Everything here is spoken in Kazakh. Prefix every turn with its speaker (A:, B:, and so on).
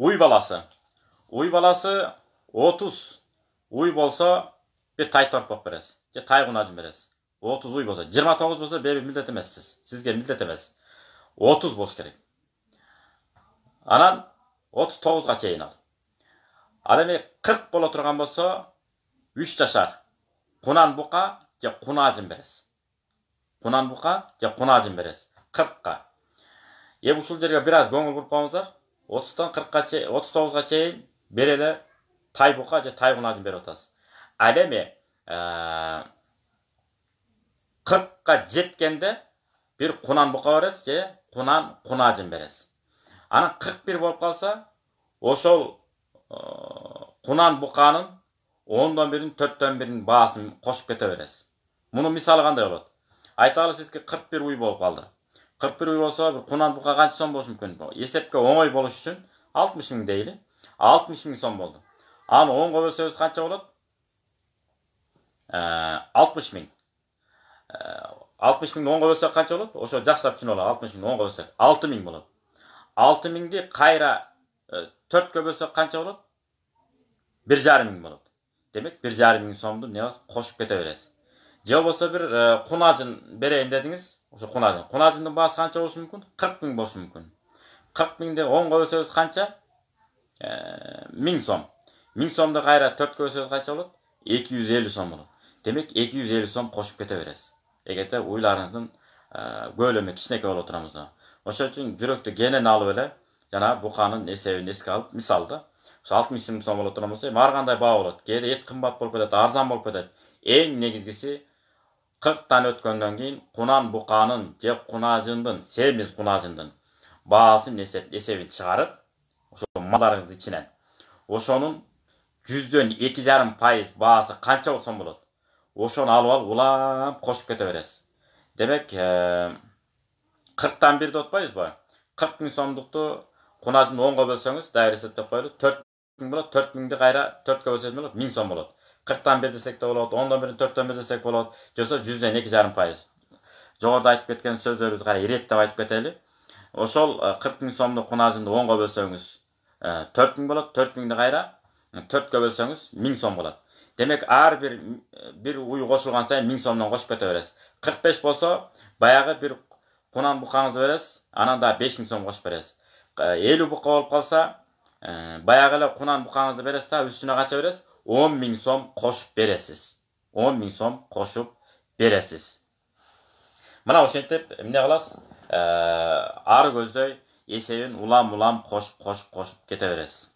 A: Uy баласы, Уй баласы 30. Uy болса, бір тай torpaq бересіз. Je тай qunajin бересіз. 30 uy болса, 29 болса, berib millat емессіз. сізге millat emas. 30 болса керек. Анан, 39 ga chayin ал. Alani 40 bo'la turgan bo'lsa, 3 tashar. Qunan buqa je қунажын бересіз. Qunan buqa je қунажын бересіз. 40 қа. Е bu жерге біраз biraz ko'ngil burib 30-тан 40-қа чейін, 39-ға чейін береді тайбуқа же тайбуна жүн беріп отасыз. Әлеме 40-қа жеткенде бір құнан бұқа өресі, жи құнан құна жүн бересі. 41 болып қалса, ошол құнан бұқаның 10-дан бірін, 4-тан бірін бағасын қошып кетті өресі. Мұны мисалыған да өлі. Айталы ке 41 үй болып қалды. 41 үй болса, бір қонан бұқа қанчы сон болшы мүмкін бұл. Есепке 10 үй болуш үшін 60 үшін дейлі, 60 үшін сон болды. Ама 10 қобыл сөз қанчы болады? 60 үшін. 60 үшін 10 қобыл сөз қанчы болады? Ошы жақсы апшын ол, 60 үшін үшін қобыл сөз. 6 үшін болады. 6 үшін қайра 4 қобыл сөз қанчы болады? 1 болады. Демек, 1 жарым үшін қошып кетті өлесі. Жел болса бір ә, құнажын бере ендедіңіз, осы қонажын қонажынның бағасы қанша болушы мүмкін қырық мың болушы мүмкін қырық мыңды онға өлсеңіз қанша мың сом мың сомды қайра төртке өлсеңіз қанша болады екі жүз елу сом болады демек екі жүз елу сом қосып кете бересіз егерде ойларыңыздың көлемі кішінекей болып отырамыз ошон үчүн жүрөктү кенен алып эле жанагы буканын эсебин эске алып да ошо алтымыш миң сом болуп турган болсо эми ар кандай баа болот кээде эт кымбат болуп кетет арзан болуп кетет эң негизгиси қырықтан өткеннен кейін құнан бұқаның же құнажындың семіз құнажындың бағасын есеп, есебін шығарып ошо малдарыңыздын ичинен ошонун жүздөн эки жарым пайыз баасы канча болсом болот ошону алып алып улам кошуп кете бересиз демек кырктан бирди отпойбузбу кырк миң сомдукту кунажын онго бөлсөңүз дагы бир эсептеп коелу төрт миң болот төрт миңди кайра төрткө бөлсөңүз болот миң сом болот қырықтан бир десек те болот ондон бирин төрттөн бир десек болот болбосо жүздөн эки жарым пайыз жогоруда айтып кеткен сөздөрүбүзгө ирет деп айтып кетели ошол кырк миң сомдук кунажымды онго бөлсөңүз төрт миң болот төрт миңди кайра төрткө бөлсөңүз миң сом болот демек ар бир бир уй кошулган сайын миң сомдон кошуп кете бересиз кырк беш болсо баягы бир кунан букаңызды бересиз анан дагы беш миң сом кошуп бересиз элүү бука болуп калса баягы эле кунан букаңызды бересиз дагы үстүнө канча бересиз o'n сом so'm qo'shib berasiz сом қошып so'm qo'shib berasiz mana o'shantib bunday qilasiz көздөй ko'zday улам ulam қошып қошып-қошып-қошып кете ketaverasiz